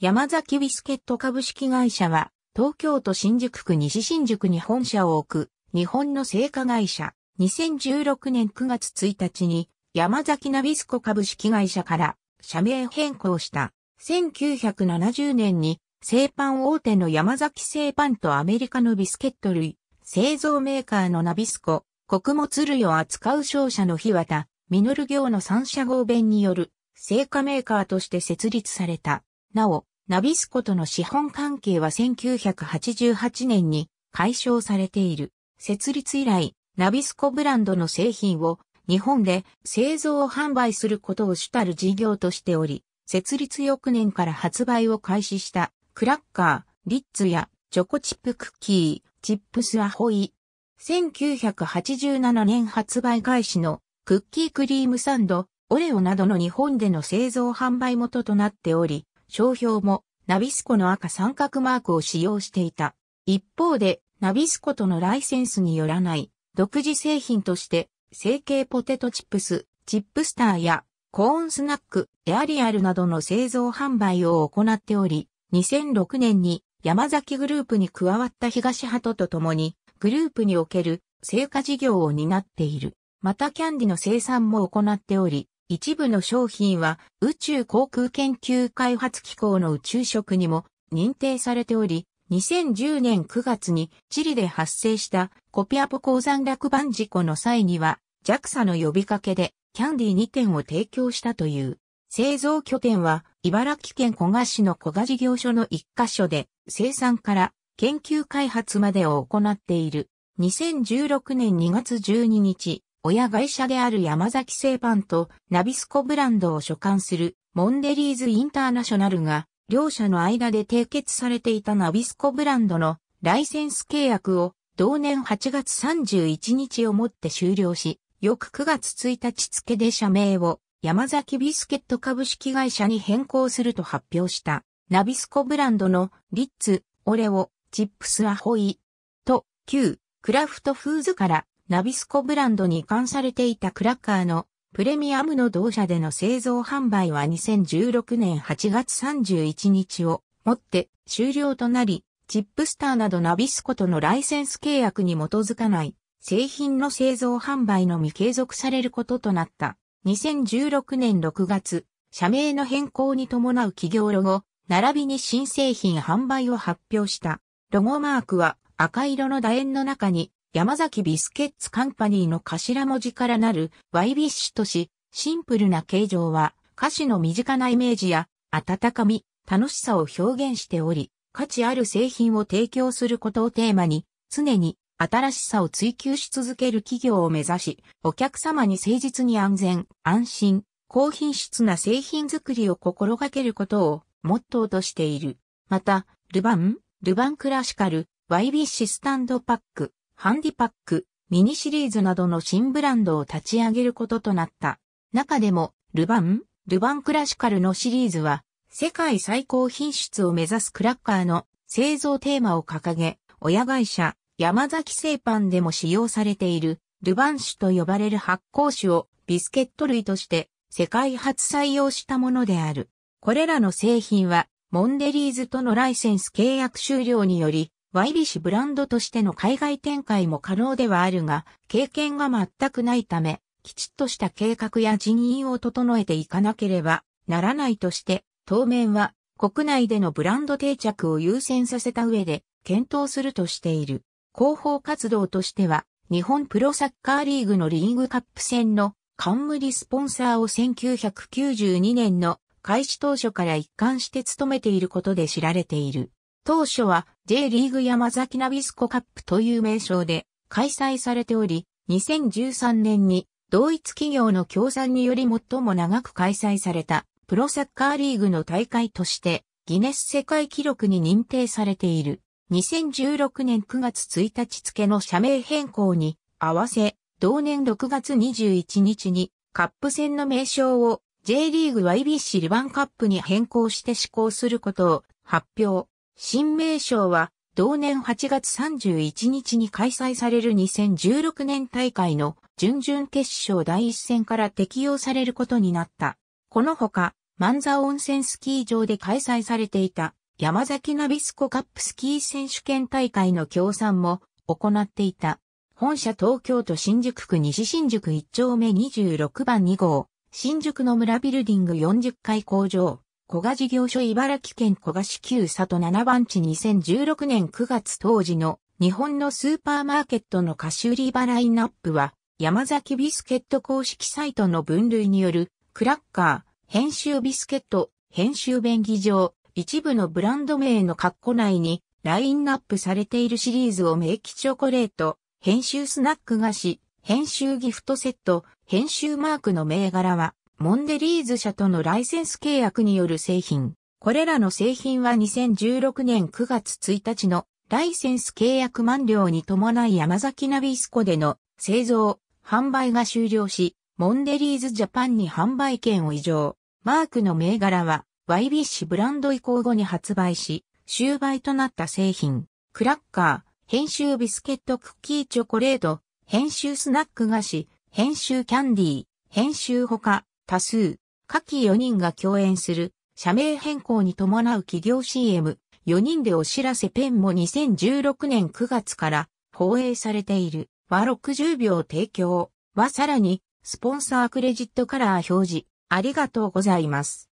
山崎ビスケット株式会社は、東京都新宿区西新宿に本社を置く、日本の製菓会社、2016年9月1日に、山崎ナビスコ株式会社から社名変更した。1970年に製パン大手の山崎製パンとアメリカのビスケット類、製造メーカーのナビスコ、穀物類を扱う商社の日和田、ミノル業の三社合弁による、製菓メーカーとして設立された。なお、ナビスコとの資本関係は1988年に解消されている。設立以来、ナビスコブランドの製品を日本で製造販売することを主たる事業としており、設立翌年から発売を開始したクラッカー、リッツやチョコチップクッキー、チップスアホイ。1987年発売開始のクッキークリームサンド、オレオなどの日本での製造販売元となっており、商標もナビスコの赤三角マークを使用していた。一方で、ナビスコとのライセンスによらない独自製品として成形ポテトチップス、チップスターやコーンスナック、エアリアルなどの製造販売を行っており、2006年に山崎グループに加わった東鳩と共に、グループにおける成果事業を担っている。またキャンディの生産も行っており、一部の商品は宇宙航空研究開発機構の宇宙食にも認定されており、2010年9月にチリで発生したコピアポ鉱山落盤事故の際には JAXA の呼びかけでキャンディー2点を提供したという。製造拠点は茨城県小賀市の小賀事業所の一箇所で生産から研究開発までを行っている。2016年2月12日、親会社である山崎製パンとナビスコブランドを所管するモンデリーズインターナショナルが、両社の間で締結されていたナビスコブランドのライセンス契約を同年8月31日をもって終了し、翌9月1日付で社名を山崎ビスケット株式会社に変更すると発表した。ナビスコブランドのリッツ、オレオ、チップスアホイと旧クラフトフーズからナビスコブランドに関されていたクラッカーのプレミアムの同社での製造販売は2016年8月31日をもって終了となり、チップスターなどナビスコとのライセンス契約に基づかない製品の製造販売のみ継続されることとなった。2016年6月、社名の変更に伴う企業ロゴ、並びに新製品販売を発表した。ロゴマークは赤色の楕円の中に山崎ビスケッツカンパニーの頭文字からなる Y ビッシュとし、シンプルな形状は歌詞の身近なイメージや温かみ、楽しさを表現しており、価値ある製品を提供することをテーマに、常に新しさを追求し続ける企業を目指し、お客様に誠実に安全、安心、高品質な製品作りを心がけることをモットーとしている。また、ルバン、ルバンクラシカル、ワイビッシュスタンドパック、ハンディパック、ミニシリーズなどの新ブランドを立ち上げることとなった。中でも、ルバン、ルバンクラシカルのシリーズは、世界最高品質を目指すクラッカーの製造テーマを掲げ、親会社、山崎製パンでも使用されている、ルバン酒と呼ばれる発酵酒をビスケット類として世界初採用したものである。これらの製品は、モンデリーズとのライセンス契約終了により、ワイリッシュブランドとしての海外展開も可能ではあるが、経験が全くないため、きちっとした計画や人員を整えていかなければならないとして、当面は国内でのブランド定着を優先させた上で検討するとしている。広報活動としては、日本プロサッカーリーグのリーグカップ戦の冠スポンサーを1992年の開始当初から一貫して務めていることで知られている。当初は J リーグ山崎ナビスコカップという名称で開催されており、2013年に同一企業の協賛により最も長く開催されたプロサッカーリーグの大会としてギネス世界記録に認定されている。2016年9月1日付の社名変更に合わせ、同年6月21日にカップ戦の名称を J リーグ YBC リバンカップに変更して施行することを発表。新名称は、同年8月31日に開催される2016年大会の準々決勝第一戦から適用されることになった。このほか、万座温泉スキー場で開催されていた山崎ナビスコカップスキー選手権大会の協賛も行っていた。本社東京都新宿区西新宿1丁目26番2号、新宿の村ビルディング40階工場。小賀事業所茨城県小賀市旧里7番地2016年9月当時の日本のスーパーマーケットの貸売り場ラインナップは山崎ビスケット公式サイトの分類によるクラッカー、編集ビスケット、編集便宜上、一部のブランド名の括弧内にラインナップされているシリーズを明記チョコレート、編集スナック菓子、編集ギフトセット、編集マークの銘柄は、モンデリーズ社とのライセンス契約による製品。これらの製品は2016年9月1日のライセンス契約満了に伴い山崎ナビスコでの製造、販売が終了し、モンデリーズジャパンに販売権を移譲。マークの銘柄は YBC ブランド移行後に発売し、終売となった製品。クラッカー、編集ビスケットクッキーチョコレート、編集スナック菓子、編集キャンディー、編集他、多数、下記4人が共演する、社名変更に伴う企業 CM、4人でお知らせペンも2016年9月から放映されている、は60秒提供、はさらに、スポンサークレジットカラー表示、ありがとうございます。